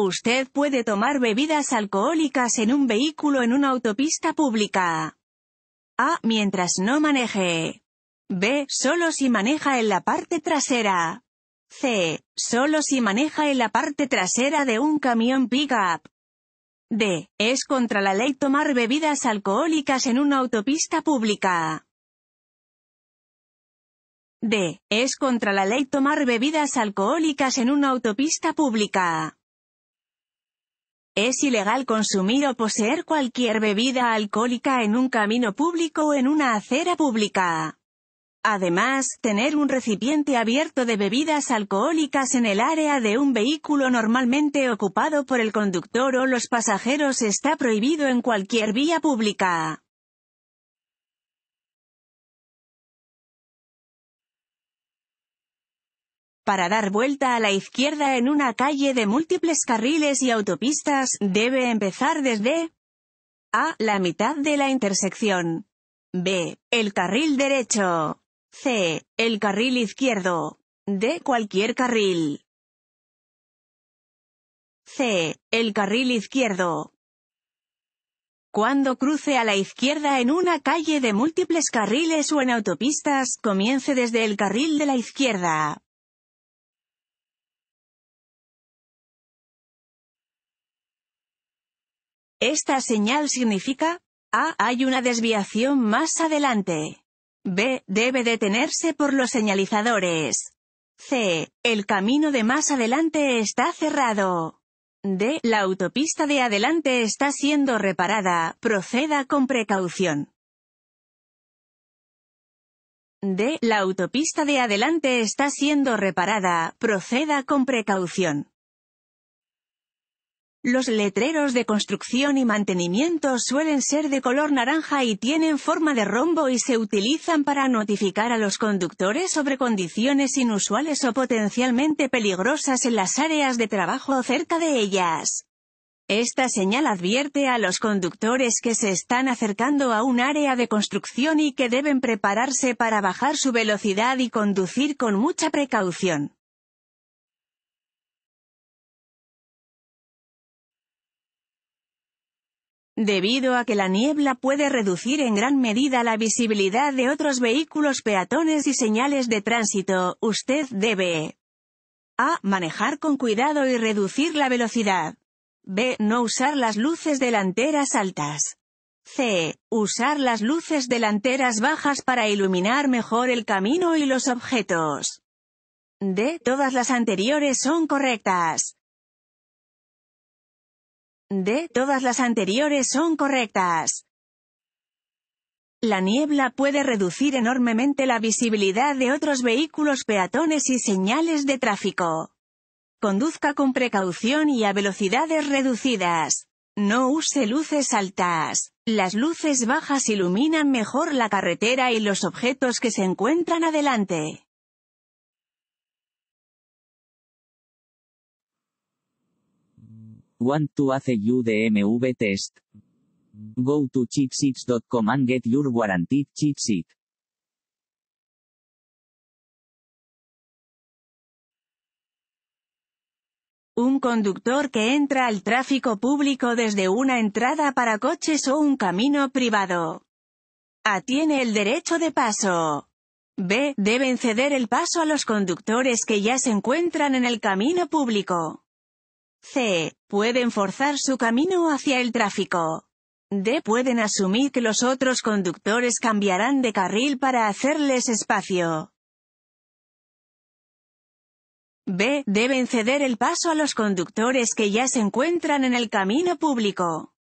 Usted puede tomar bebidas alcohólicas en un vehículo en una autopista pública. A. Mientras no maneje. B. Solo si maneja en la parte trasera. C. Solo si maneja en la parte trasera de un camión pickup. D. Es contra la ley tomar bebidas alcohólicas en una autopista pública. D. Es contra la ley tomar bebidas alcohólicas en una autopista pública. Es ilegal consumir o poseer cualquier bebida alcohólica en un camino público o en una acera pública. Además, tener un recipiente abierto de bebidas alcohólicas en el área de un vehículo normalmente ocupado por el conductor o los pasajeros está prohibido en cualquier vía pública. para dar vuelta a la izquierda en una calle de múltiples carriles y autopistas, debe empezar desde A. La mitad de la intersección. B. El carril derecho. C. El carril izquierdo. D. Cualquier carril. C. El carril izquierdo. Cuando cruce a la izquierda en una calle de múltiples carriles o en autopistas, comience desde el carril de la izquierda. Esta señal significa, A. Hay una desviación más adelante. B. Debe detenerse por los señalizadores. C. El camino de más adelante está cerrado. D. La autopista de adelante está siendo reparada, proceda con precaución. D. La autopista de adelante está siendo reparada, proceda con precaución. Los letreros de construcción y mantenimiento suelen ser de color naranja y tienen forma de rombo y se utilizan para notificar a los conductores sobre condiciones inusuales o potencialmente peligrosas en las áreas de trabajo o cerca de ellas. Esta señal advierte a los conductores que se están acercando a un área de construcción y que deben prepararse para bajar su velocidad y conducir con mucha precaución. debido a que la niebla puede reducir en gran medida la visibilidad de otros vehículos peatones y señales de tránsito, usted debe a. Manejar con cuidado y reducir la velocidad. b. No usar las luces delanteras altas. c. Usar las luces delanteras bajas para iluminar mejor el camino y los objetos. d. Todas las anteriores son correctas. De Todas las anteriores son correctas. La niebla puede reducir enormemente la visibilidad de otros vehículos peatones y señales de tráfico. Conduzca con precaución y a velocidades reducidas. No use luces altas. Las luces bajas iluminan mejor la carretera y los objetos que se encuentran adelante. Want to hace you test? Go to CheatSheets.com and get your warranted Un conductor que entra al tráfico público desde una entrada para coches o un camino privado. A. Tiene el derecho de paso. B. Deben ceder el paso a los conductores que ya se encuentran en el camino público. C. Pueden forzar su camino hacia el tráfico. D. Pueden asumir que los otros conductores cambiarán de carril para hacerles espacio. B. Deben ceder el paso a los conductores que ya se encuentran en el camino público.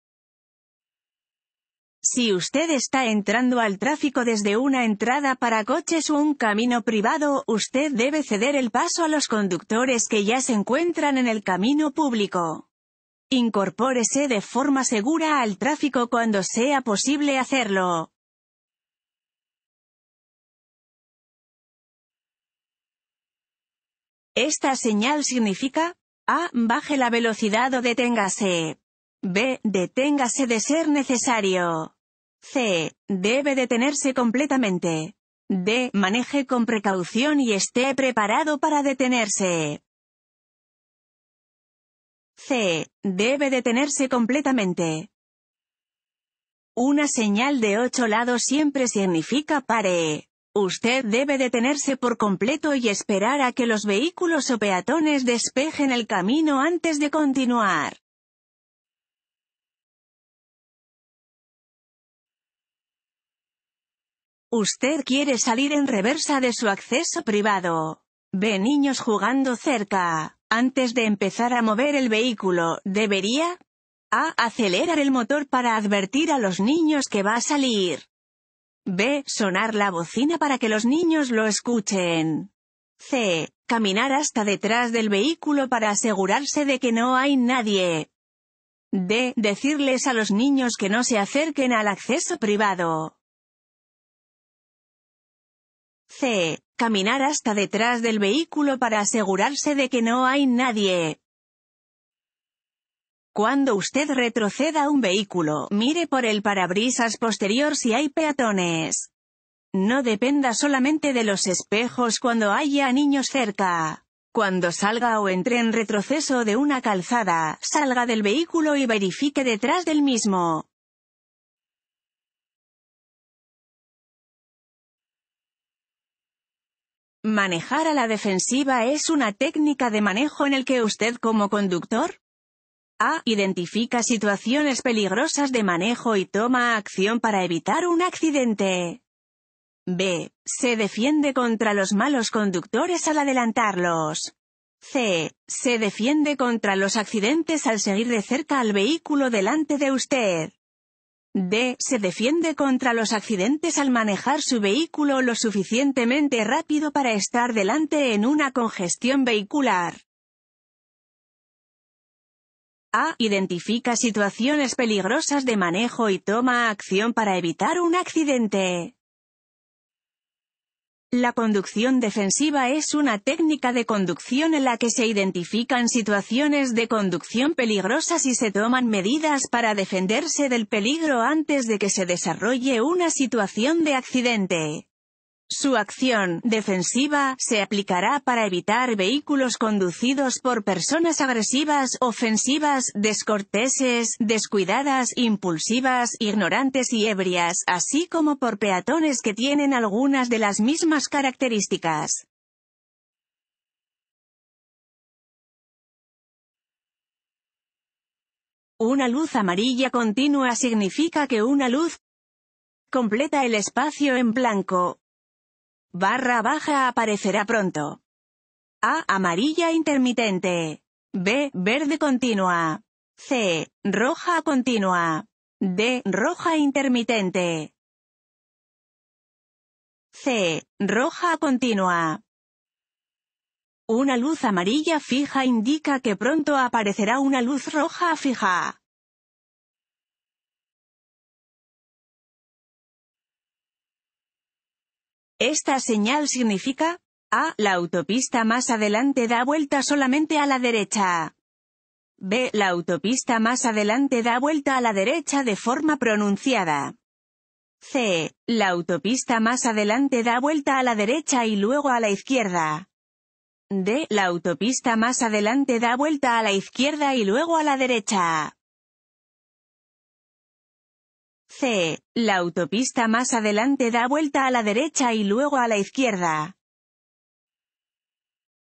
Si usted está entrando al tráfico desde una entrada para coches o un camino privado, usted debe ceder el paso a los conductores que ya se encuentran en el camino público. Incorpórese de forma segura al tráfico cuando sea posible hacerlo. Esta señal significa A. Baje la velocidad o deténgase. B. Deténgase de ser necesario. C. Debe detenerse completamente. D. Maneje con precaución y esté preparado para detenerse. C. Debe detenerse completamente. Una señal de ocho lados siempre significa pare. Usted debe detenerse por completo y esperar a que los vehículos o peatones despejen el camino antes de continuar. Usted quiere salir en reversa de su acceso privado. Ve niños jugando cerca. Antes de empezar a mover el vehículo, debería a. Acelerar el motor para advertir a los niños que va a salir. B. Sonar la bocina para que los niños lo escuchen. C. Caminar hasta detrás del vehículo para asegurarse de que no hay nadie. D. Decirles a los niños que no se acerquen al acceso privado. C. Caminar hasta detrás del vehículo para asegurarse de que no hay nadie. Cuando usted retroceda un vehículo, mire por el parabrisas posterior si hay peatones. No dependa solamente de los espejos cuando haya niños cerca. Cuando salga o entre en retroceso de una calzada, salga del vehículo y verifique detrás del mismo. Manejar a la defensiva es una técnica de manejo en el que usted como conductor a. Identifica situaciones peligrosas de manejo y toma acción para evitar un accidente. B. Se defiende contra los malos conductores al adelantarlos. C. Se defiende contra los accidentes al seguir de cerca al vehículo delante de usted. D. Se defiende contra los accidentes al manejar su vehículo lo suficientemente rápido para estar delante en una congestión vehicular. A. Identifica situaciones peligrosas de manejo y toma acción para evitar un accidente. La conducción defensiva es una técnica de conducción en la que se identifican situaciones de conducción peligrosas y se toman medidas para defenderse del peligro antes de que se desarrolle una situación de accidente. Su acción defensiva se aplicará para evitar vehículos conducidos por personas agresivas, ofensivas, descorteses, descuidadas, impulsivas, ignorantes y ebrias, así como por peatones que tienen algunas de las mismas características. Una luz amarilla continua significa que una luz completa el espacio en blanco, barra baja aparecerá pronto. A. Amarilla intermitente. B. Verde continua. C. Roja continua. D. Roja intermitente. C. Roja continua. Una luz amarilla fija indica que pronto aparecerá una luz roja fija. Esta señal significa, a. La autopista más adelante da vuelta solamente a la derecha. B. La autopista más adelante da vuelta a la derecha de forma pronunciada. C. La autopista más adelante da vuelta a la derecha y luego a la izquierda. D. La autopista más adelante da vuelta a la izquierda y luego a la derecha. C. La autopista más adelante da vuelta a la derecha y luego a la izquierda.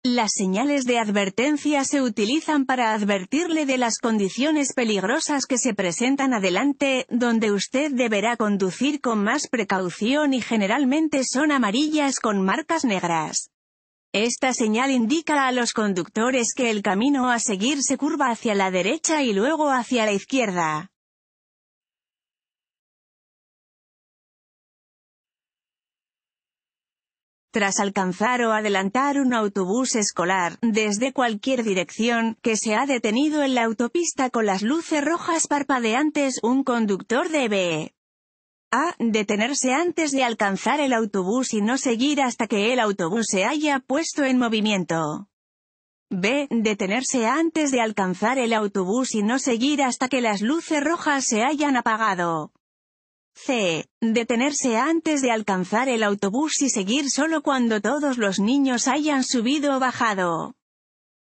Las señales de advertencia se utilizan para advertirle de las condiciones peligrosas que se presentan adelante, donde usted deberá conducir con más precaución y generalmente son amarillas con marcas negras. Esta señal indica a los conductores que el camino a seguir se curva hacia la derecha y luego hacia la izquierda. tras alcanzar o adelantar un autobús escolar, desde cualquier dirección, que se ha detenido en la autopista con las luces rojas parpadeantes, un conductor debe a. Detenerse antes de alcanzar el autobús y no seguir hasta que el autobús se haya puesto en movimiento. B. Detenerse antes de alcanzar el autobús y no seguir hasta que las luces rojas se hayan apagado. C. Detenerse antes de alcanzar el autobús y seguir solo cuando todos los niños hayan subido o bajado.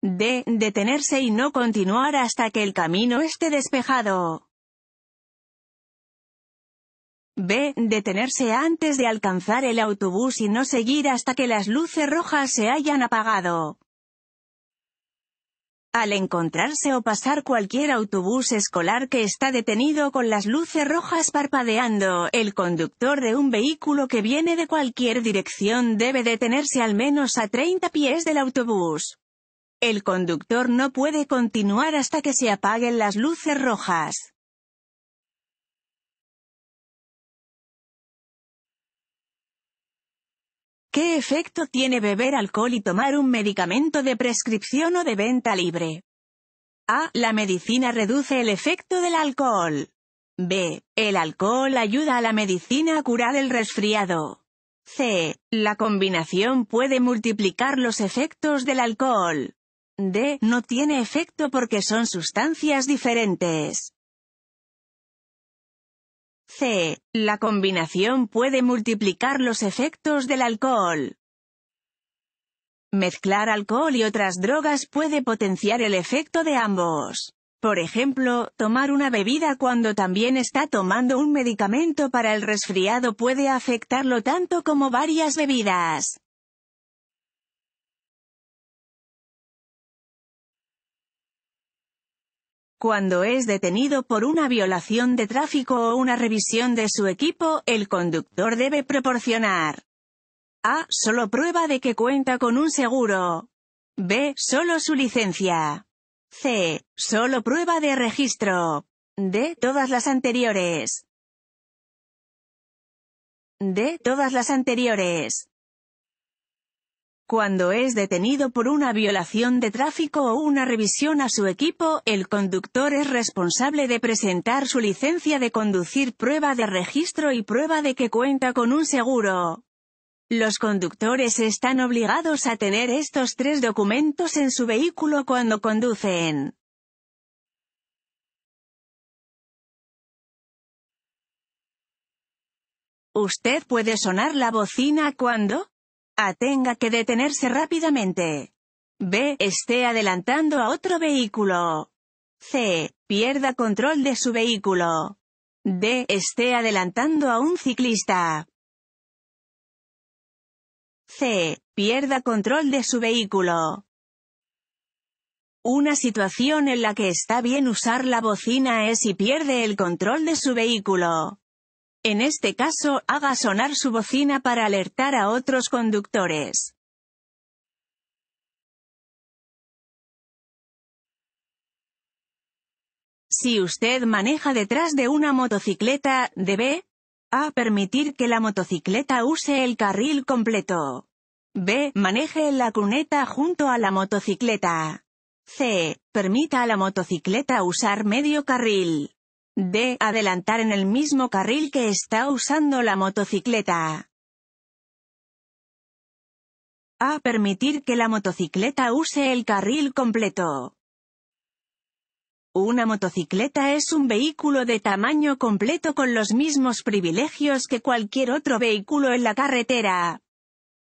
D. Detenerse y no continuar hasta que el camino esté despejado. B. Detenerse antes de alcanzar el autobús y no seguir hasta que las luces rojas se hayan apagado al encontrarse o pasar cualquier autobús escolar que está detenido con las luces rojas parpadeando, el conductor de un vehículo que viene de cualquier dirección debe detenerse al menos a 30 pies del autobús. El conductor no puede continuar hasta que se apaguen las luces rojas. ¿Qué efecto tiene beber alcohol y tomar un medicamento de prescripción o de venta libre? A. La medicina reduce el efecto del alcohol. B. El alcohol ayuda a la medicina a curar el resfriado. C. La combinación puede multiplicar los efectos del alcohol. D. No tiene efecto porque son sustancias diferentes. C. La combinación puede multiplicar los efectos del alcohol. Mezclar alcohol y otras drogas puede potenciar el efecto de ambos. Por ejemplo, tomar una bebida cuando también está tomando un medicamento para el resfriado puede afectarlo tanto como varias bebidas. Cuando es detenido por una violación de tráfico o una revisión de su equipo, el conductor debe proporcionar a. Solo prueba de que cuenta con un seguro. B. Solo su licencia. C. Solo prueba de registro. D. Todas las anteriores. D. Todas las anteriores. Cuando es detenido por una violación de tráfico o una revisión a su equipo, el conductor es responsable de presentar su licencia de conducir prueba de registro y prueba de que cuenta con un seguro. Los conductores están obligados a tener estos tres documentos en su vehículo cuando conducen. Usted puede sonar la bocina cuando a tenga que detenerse rápidamente. B. Esté adelantando a otro vehículo. C. Pierda control de su vehículo. D. Esté adelantando a un ciclista. C. Pierda control de su vehículo. Una situación en la que está bien usar la bocina es si pierde el control de su vehículo. En este caso, haga sonar su bocina para alertar a otros conductores. Si usted maneja detrás de una motocicleta, debe a. Permitir que la motocicleta use el carril completo. B. Maneje la cuneta junto a la motocicleta. C. Permita a la motocicleta usar medio carril. De Adelantar en el mismo carril que está usando la motocicleta. A. Permitir que la motocicleta use el carril completo. Una motocicleta es un vehículo de tamaño completo con los mismos privilegios que cualquier otro vehículo en la carretera.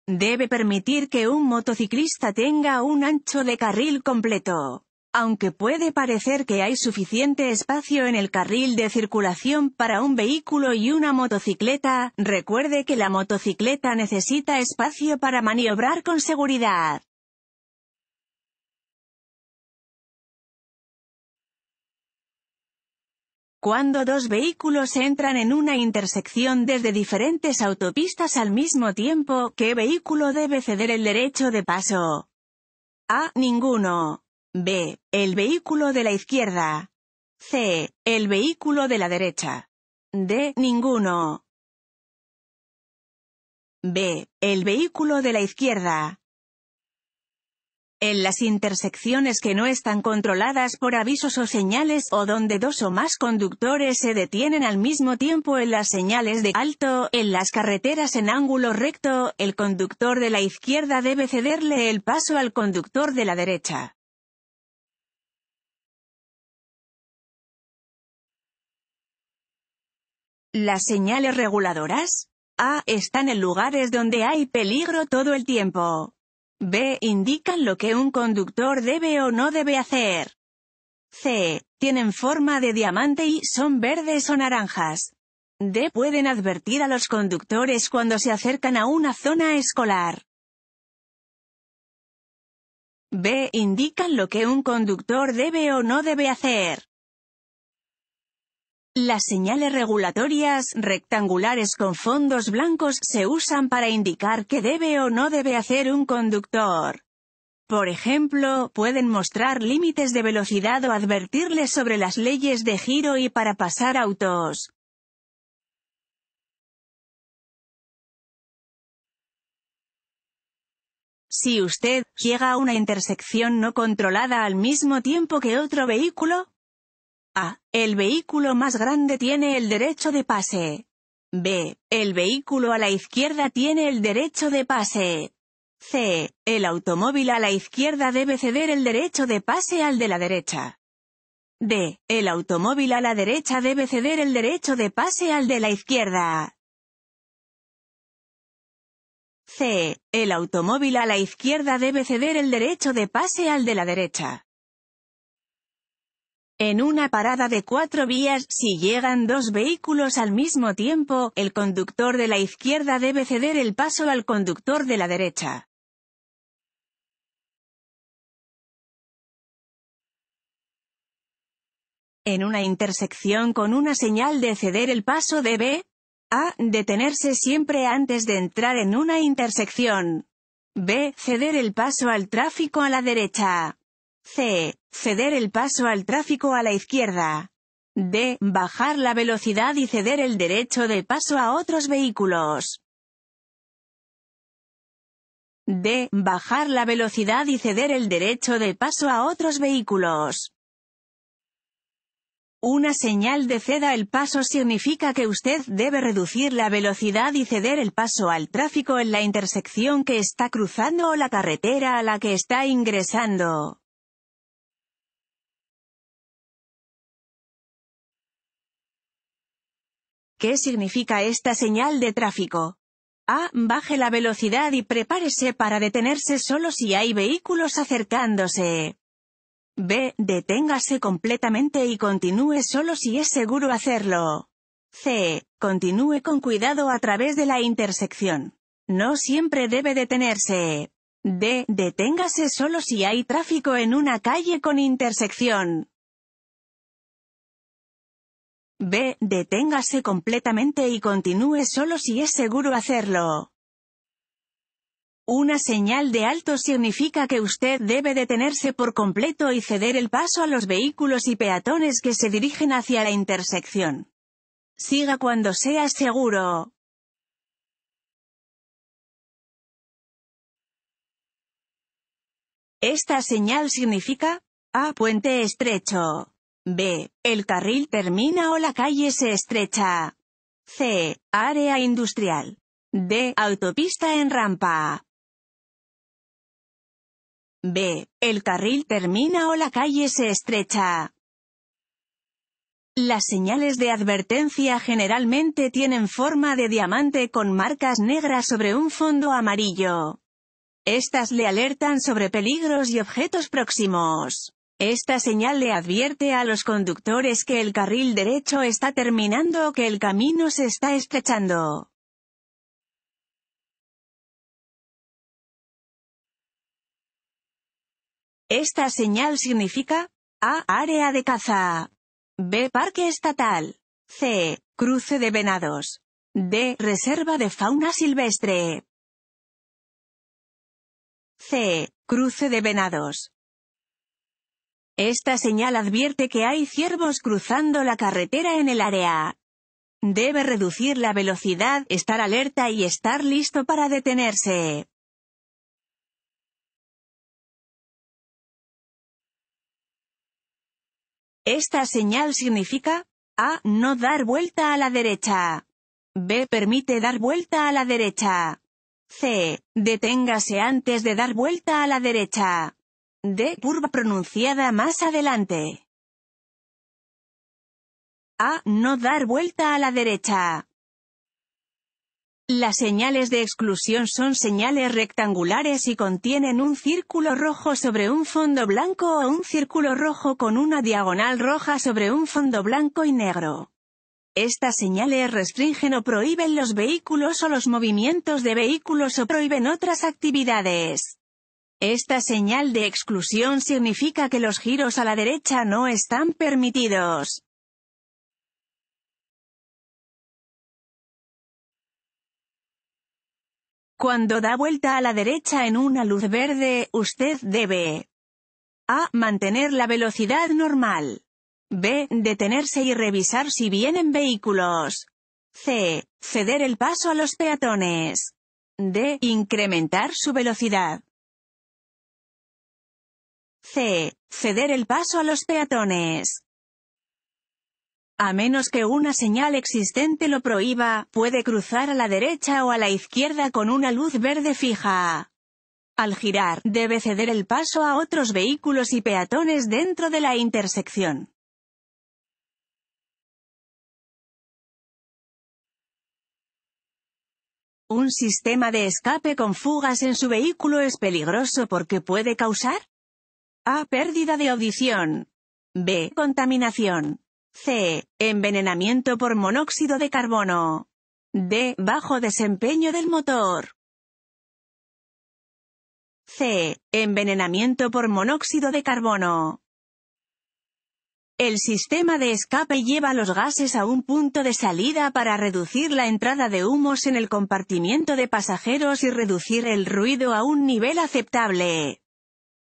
Debe permitir que un motociclista tenga un ancho de carril completo. Aunque puede parecer que hay suficiente espacio en el carril de circulación para un vehículo y una motocicleta, recuerde que la motocicleta necesita espacio para maniobrar con seguridad. Cuando dos vehículos entran en una intersección desde diferentes autopistas al mismo tiempo, ¿qué vehículo debe ceder el derecho de paso? A. Ninguno. B. El vehículo de la izquierda. C. El vehículo de la derecha. D. Ninguno. B. El vehículo de la izquierda. En las intersecciones que no están controladas por avisos o señales o donde dos o más conductores se detienen al mismo tiempo en las señales de alto, en las carreteras en ángulo recto, el conductor de la izquierda debe cederle el paso al conductor de la derecha. Las señales reguladoras A. Están en lugares donde hay peligro todo el tiempo. B. Indican lo que un conductor debe o no debe hacer. C. Tienen forma de diamante y son verdes o naranjas. D. Pueden advertir a los conductores cuando se acercan a una zona escolar. B. Indican lo que un conductor debe o no debe hacer. Las señales regulatorias rectangulares con fondos blancos se usan para indicar qué debe o no debe hacer un conductor. Por ejemplo, pueden mostrar límites de velocidad o advertirles sobre las leyes de giro y para pasar autos. Si usted llega a una intersección no controlada al mismo tiempo que otro vehículo, a. El vehículo más grande tiene el derecho de pase. B. El vehículo a la izquierda tiene el derecho de pase. C. El automóvil a la izquierda debe ceder el derecho de pase al de la derecha. D. El automóvil a la derecha debe ceder el derecho de pase al de la izquierda. C. El automóvil a la izquierda debe ceder el derecho de pase al de la derecha. En una parada de cuatro vías, si llegan dos vehículos al mismo tiempo, el conductor de la izquierda debe ceder el paso al conductor de la derecha. En una intersección con una señal de ceder el paso debe a. Detenerse siempre antes de entrar en una intersección. b. Ceder el paso al tráfico a la derecha. c. Ceder el paso al tráfico a la izquierda. D. Bajar la velocidad y ceder el derecho de paso a otros vehículos. D. Bajar la velocidad y ceder el derecho de paso a otros vehículos. Una señal de ceda el paso significa que usted debe reducir la velocidad y ceder el paso al tráfico en la intersección que está cruzando o la carretera a la que está ingresando. ¿Qué significa esta señal de tráfico? A. Baje la velocidad y prepárese para detenerse solo si hay vehículos acercándose. B. Deténgase completamente y continúe solo si es seguro hacerlo. C. Continúe con cuidado a través de la intersección. No siempre debe detenerse. D. Deténgase solo si hay tráfico en una calle con intersección. B. Deténgase completamente y continúe solo si es seguro hacerlo. Una señal de alto significa que usted debe detenerse por completo y ceder el paso a los vehículos y peatones que se dirigen hacia la intersección. Siga cuando sea seguro. Esta señal significa, A. Puente estrecho. B. El carril termina o la calle se estrecha. C. Área industrial. D. Autopista en rampa. B. El carril termina o la calle se estrecha. Las señales de advertencia generalmente tienen forma de diamante con marcas negras sobre un fondo amarillo. Estas le alertan sobre peligros y objetos próximos. Esta señal le advierte a los conductores que el carril derecho está terminando o que el camino se está estrechando. Esta señal significa A. Área de caza. B. Parque estatal. C. Cruce de venados. D. Reserva de fauna silvestre. C. Cruce de venados. Esta señal advierte que hay ciervos cruzando la carretera en el área. Debe reducir la velocidad, estar alerta y estar listo para detenerse. Esta señal significa A. No dar vuelta a la derecha. B. Permite dar vuelta a la derecha. C. Deténgase antes de dar vuelta a la derecha. D. Curva pronunciada más adelante. A. No dar vuelta a la derecha. Las señales de exclusión son señales rectangulares y contienen un círculo rojo sobre un fondo blanco o un círculo rojo con una diagonal roja sobre un fondo blanco y negro. Estas señales restringen o prohíben los vehículos o los movimientos de vehículos o prohíben otras actividades. Esta señal de exclusión significa que los giros a la derecha no están permitidos. Cuando da vuelta a la derecha en una luz verde, usted debe a. Mantener la velocidad normal. b. Detenerse y revisar si vienen vehículos. c. Ceder el paso a los peatones. d. Incrementar su velocidad. C. Ceder el paso a los peatones. A menos que una señal existente lo prohíba, puede cruzar a la derecha o a la izquierda con una luz verde fija. Al girar, debe ceder el paso a otros vehículos y peatones dentro de la intersección. Un sistema de escape con fugas en su vehículo es peligroso porque puede causar a. Pérdida de audición. B. Contaminación. C. Envenenamiento por monóxido de carbono. D. Bajo desempeño del motor. C. Envenenamiento por monóxido de carbono. El sistema de escape lleva los gases a un punto de salida para reducir la entrada de humos en el compartimiento de pasajeros y reducir el ruido a un nivel aceptable.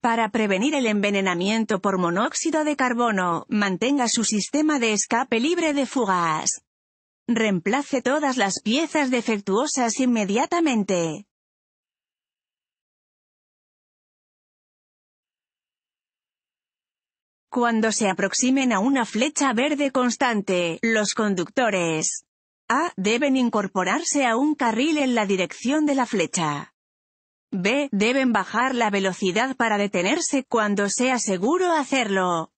Para prevenir el envenenamiento por monóxido de carbono, mantenga su sistema de escape libre de fugas. Reemplace todas las piezas defectuosas inmediatamente. Cuando se aproximen a una flecha verde constante, los conductores A deben incorporarse a un carril en la dirección de la flecha. B. Deben bajar la velocidad para detenerse cuando sea seguro hacerlo.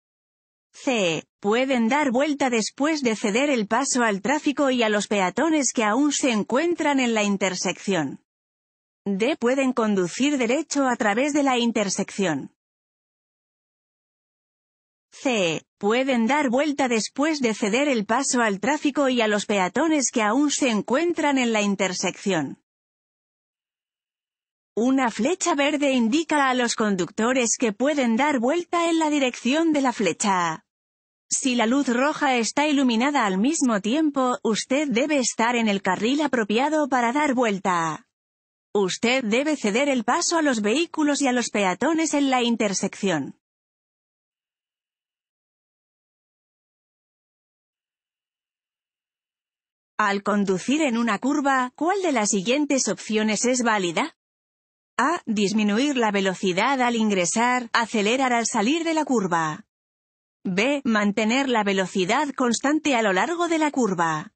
C. Pueden dar vuelta después de ceder el paso al tráfico y a los peatones que aún se encuentran en la intersección. D. Pueden conducir derecho a través de la intersección. C. Pueden dar vuelta después de ceder el paso al tráfico y a los peatones que aún se encuentran en la intersección. Una flecha verde indica a los conductores que pueden dar vuelta en la dirección de la flecha. Si la luz roja está iluminada al mismo tiempo, usted debe estar en el carril apropiado para dar vuelta. Usted debe ceder el paso a los vehículos y a los peatones en la intersección. Al conducir en una curva, ¿cuál de las siguientes opciones es válida? A. Disminuir la velocidad al ingresar, acelerar al salir de la curva. B. Mantener la velocidad constante a lo largo de la curva.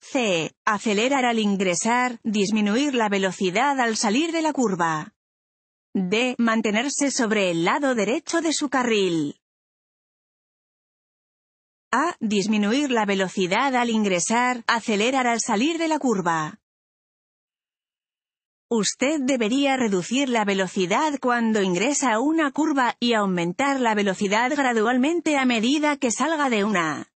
C. Acelerar al ingresar, disminuir la velocidad al salir de la curva. D. Mantenerse sobre el lado derecho de su carril. A. Disminuir la velocidad al ingresar, acelerar al salir de la curva. Usted debería reducir la velocidad cuando ingresa a una curva, y aumentar la velocidad gradualmente a medida que salga de una.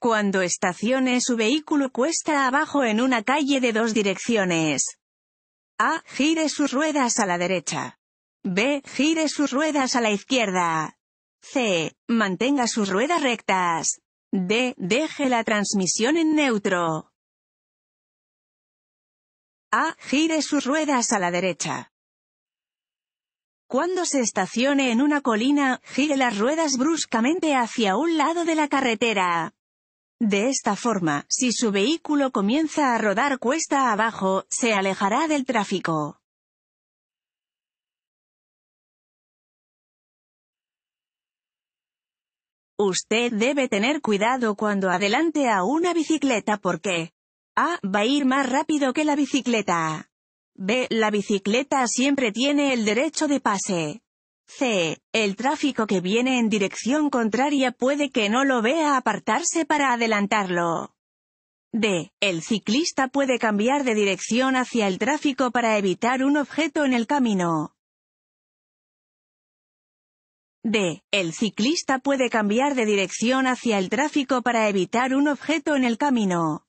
Cuando estacione su vehículo cuesta abajo en una calle de dos direcciones. A. Gire sus ruedas a la derecha. B. Gire sus ruedas a la izquierda. C. Mantenga sus ruedas rectas. D. Deje la transmisión en neutro. A. Gire sus ruedas a la derecha. Cuando se estacione en una colina, gire las ruedas bruscamente hacia un lado de la carretera. De esta forma, si su vehículo comienza a rodar cuesta abajo, se alejará del tráfico. Usted debe tener cuidado cuando adelante a una bicicleta porque A. Va a ir más rápido que la bicicleta. B. La bicicleta siempre tiene el derecho de pase. C. El tráfico que viene en dirección contraria puede que no lo vea apartarse para adelantarlo. D. El ciclista puede cambiar de dirección hacia el tráfico para evitar un objeto en el camino. D. El ciclista puede cambiar de dirección hacia el tráfico para evitar un objeto en el camino.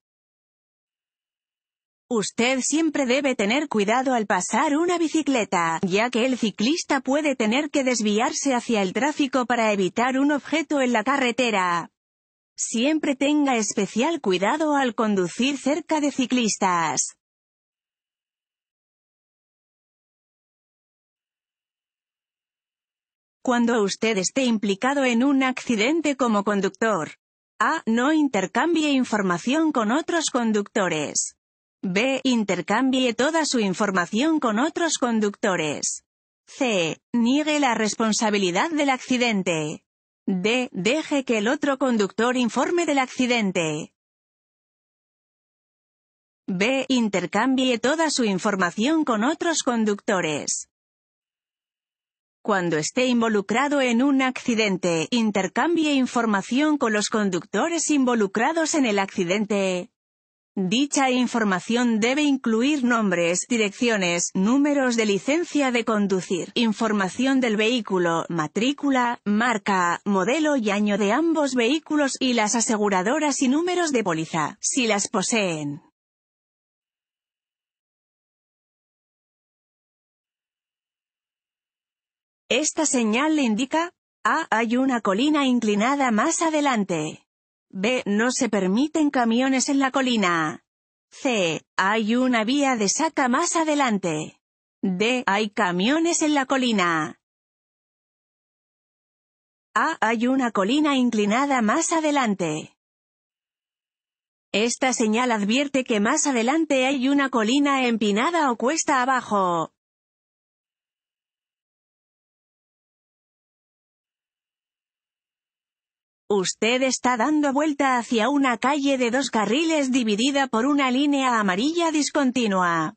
Usted siempre debe tener cuidado al pasar una bicicleta, ya que el ciclista puede tener que desviarse hacia el tráfico para evitar un objeto en la carretera. Siempre tenga especial cuidado al conducir cerca de ciclistas. cuando usted esté implicado en un accidente como conductor. A. No intercambie información con otros conductores. B. Intercambie toda su información con otros conductores. C. Niegue la responsabilidad del accidente. D. Deje que el otro conductor informe del accidente. B. Intercambie toda su información con otros conductores. Cuando esté involucrado en un accidente, intercambie información con los conductores involucrados en el accidente. Dicha información debe incluir nombres, direcciones, números de licencia de conducir, información del vehículo, matrícula, marca, modelo y año de ambos vehículos y las aseguradoras y números de póliza, si las poseen. Esta señal le indica, A. Ah, hay una colina inclinada más adelante. B. No se permiten camiones en la colina. C. Hay una vía de saca más adelante. D. Hay camiones en la colina. A. Hay una colina inclinada más adelante. Esta señal advierte que más adelante hay una colina empinada o cuesta abajo. Usted está dando vuelta hacia una calle de dos carriles dividida por una línea amarilla discontinua.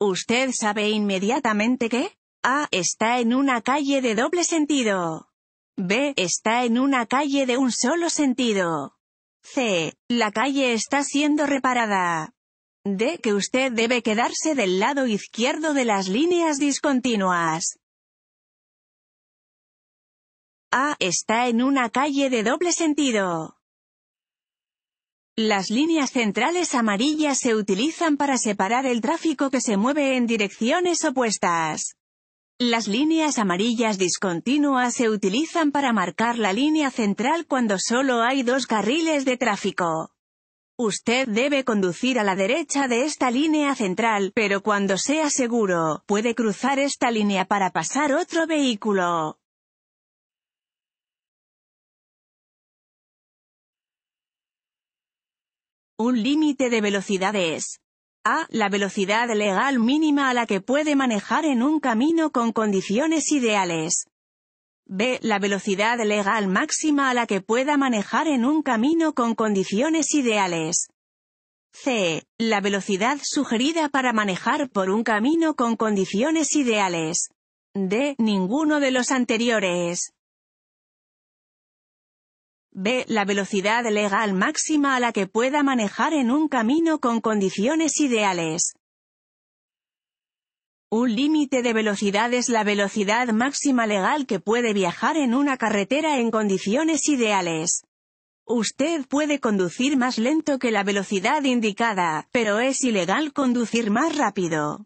Usted sabe inmediatamente que A. está en una calle de doble sentido. B. está en una calle de un solo sentido. C. La calle está siendo reparada. D. Que usted debe quedarse del lado izquierdo de las líneas discontinuas. A está en una calle de doble sentido. Las líneas centrales amarillas se utilizan para separar el tráfico que se mueve en direcciones opuestas. Las líneas amarillas discontinuas se utilizan para marcar la línea central cuando solo hay dos carriles de tráfico. Usted debe conducir a la derecha de esta línea central, pero cuando sea seguro, puede cruzar esta línea para pasar otro vehículo. Un límite de velocidad es a. La velocidad legal mínima a la que puede manejar en un camino con condiciones ideales. b. La velocidad legal máxima a la que pueda manejar en un camino con condiciones ideales. c. La velocidad sugerida para manejar por un camino con condiciones ideales. d. Ninguno de los anteriores. B. La velocidad legal máxima a la que pueda manejar en un camino con condiciones ideales. Un límite de velocidad es la velocidad máxima legal que puede viajar en una carretera en condiciones ideales. Usted puede conducir más lento que la velocidad indicada, pero es ilegal conducir más rápido.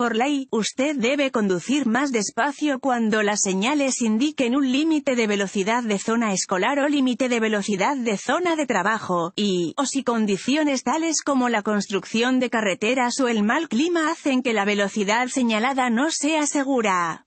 Por ley, usted debe conducir más despacio cuando las señales indiquen un límite de velocidad de zona escolar o límite de velocidad de zona de trabajo, y, o si condiciones tales como la construcción de carreteras o el mal clima hacen que la velocidad señalada no sea segura.